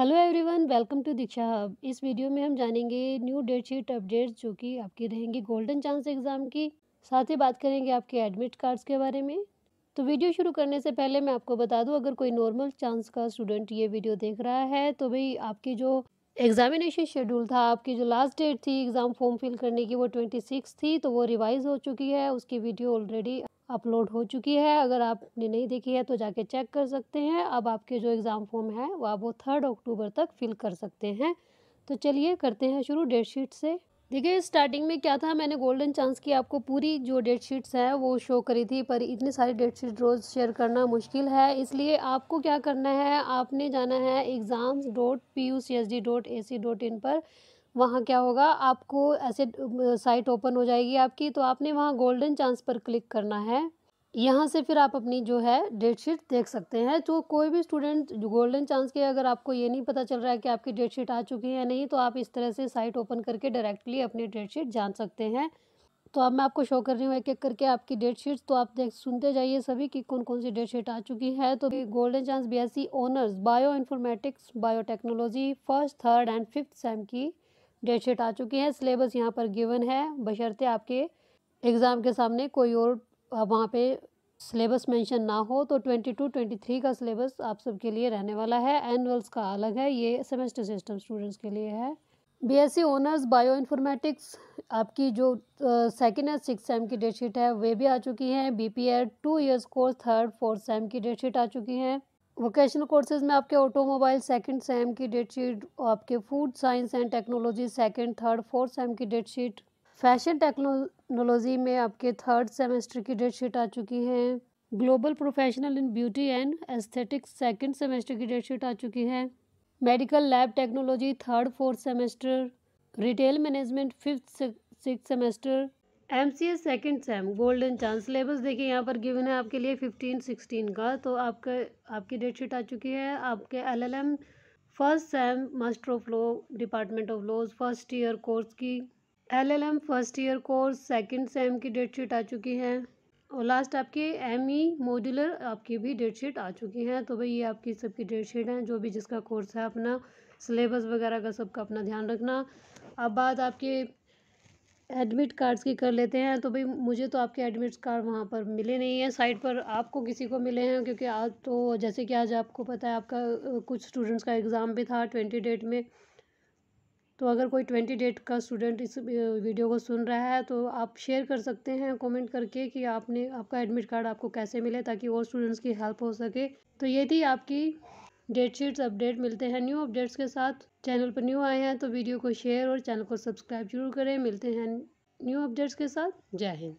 hello everyone welcome to Diksha hub इस video में हम जानेंगे न्यू डेट शीट अपडेट्स जो कि आपकी रहेंगी गोल्डन चांस एग्ज़ाम की साथ ही बात करेंगे आपके एडमिट कार्ड्स के बारे में तो वीडियो शुरू करने से पहले मैं आपको बता दूं अगर कोई नॉर्मल चांस का स्टूडेंट ये वीडियो देख रहा है तो भाई आपकी जो एग्जामिनेशन शेड्यूल था आपकी जो लास्ट डेट थी एग्ज़ाम फॉर्म फिल करने की वो ट्वेंटी थी तो वो रिवाइज़ हो चुकी है उसकी वीडियो ऑलरेडी अपलोड हो चुकी है अगर आपने नहीं देखी है तो जाके चेक कर सकते हैं अब आपके जो एग्ज़ाम फॉर्म है वो आप वो थर्ड अक्टूबर तक फिल कर सकते हैं तो चलिए करते हैं शुरू डेट शीट से देखिए स्टार्टिंग में क्या था मैंने गोल्डन चांस की आपको पूरी जो डेट शीट्स हैं वो शो करी थी पर इतनी सारी डेट शीट रोज़ शेयर करना मुश्किल है इसलिए आपको क्या करना है आपने जाना है exams dot P U C S D dot A C dot in पर वहाँ क्या होगा आपको ऐसे साइट ओपन हो जाएगी आपकी तो आपने वहाँ गोल्डन चांस पर क्लिक करना है यहाँ से फिर आप अपनी जो है डेट शीट देख सकते हैं तो कोई भी स्टूडेंट गोल्डन चांस के अगर आपको ये नहीं पता चल रहा है कि आपकी डेट शीट आ चुकी है या नहीं तो आप इस तरह से साइट ओपन करके डायरेक्टली अपनी डेट शीट जान सकते हैं तो अब मैं आपको शो कर रही हूँ एक एक करके आपकी डेट शीट तो आप देख सुनते जाइए सभी की कौन कौन सी डेट शीट आ चुकी है तो golden chance C honours bio informatics biotechnology first third and fifth sem की डेट शीट आ चुकी है सिलेबस यहाँ पर गिवन है बशर्ते आपके एग्ज़ाम के सामने कोई और वहाँ पे सिलेबस मेंशन ना हो तो 22 23 का सिलेबस आप सबके लिए रहने वाला है एनअल्स का अलग है ये सेमेस्टर सिस्टम स्टूडेंट्स के लिए है बीएससी ऑनर्स बायो इन्फॉर्मेटिक्स आपकी जो सेकेंड एंड सिक्स सेम की डेट शीट है वे भी आ चुकी हैं B P Ed two years course third fourth sem की डेट शीट आ चुकी हैं वोकेशनल कोर्सेज में आपके ऑटोमोबाइल सेकंड सेम की डेट शीट आपके food science and technology second third fourth sem की डेट शीट फैशन टेक्नोलॉजी में आपके थर्ड सेमेस्टर की डेट शीट आ चुकी है global professional in beauty and aesthetics second semester की डेट शीट आ चुकी है medical lab technology third fourth semester retail management fifth six semester M C S second sem golden chance syllabus देखिए यहाँ पर गिवन है आपके लिए फिफ्टीन सिक्सटीन का तो आपके आपकी डेट शीट आ चुकी है आपके L L M first sem master of law department of laws first year course की L L M first year course second sem की डेट शीट आ चुकी है और लास्ट आपके एम ई मोडुलर आपकी भी डेट शीट आ चुकी हैं तो भाई ये आपकी सबकी डेट शीट हैं जो भी जिसका कोर्स है अपना सिलेबस वगैरह का सबका अपना ध्यान रखना अब बात आपके एडमिट कार्ड्स की कर लेते हैं तो भाई मुझे तो आपके एडमिट कार्ड वहाँ पर मिले नहीं हैं साइट पर आपको किसी को मिले हैं क्योंकि आज तो जैसे कि आज आपको पता है आपका कुछ स्टूडेंट्स का एग्ज़ाम भी था ट्वेंटी डेट में तो अगर कोई ट्वेंटी डेट का स्टूडेंट इस वीडियो को सुन रहा है तो आप शेयर कर सकते हैं कमेंट करके कि आपने आपका एडमिट कार्ड आपको कैसे मिले ताकि और स्टूडेंट्स की हेल्प हो सके तो ये थी आपकी डेट शीट्स अपडेट मिलते हैं न्यू अपडेट्स के साथ चैनल पर न्यू आए हैं तो वीडियो को शेयर और चैनल को सब्सक्राइब जरूर करें मिलते हैं न्यू अपडेट्स के साथ जय हिंद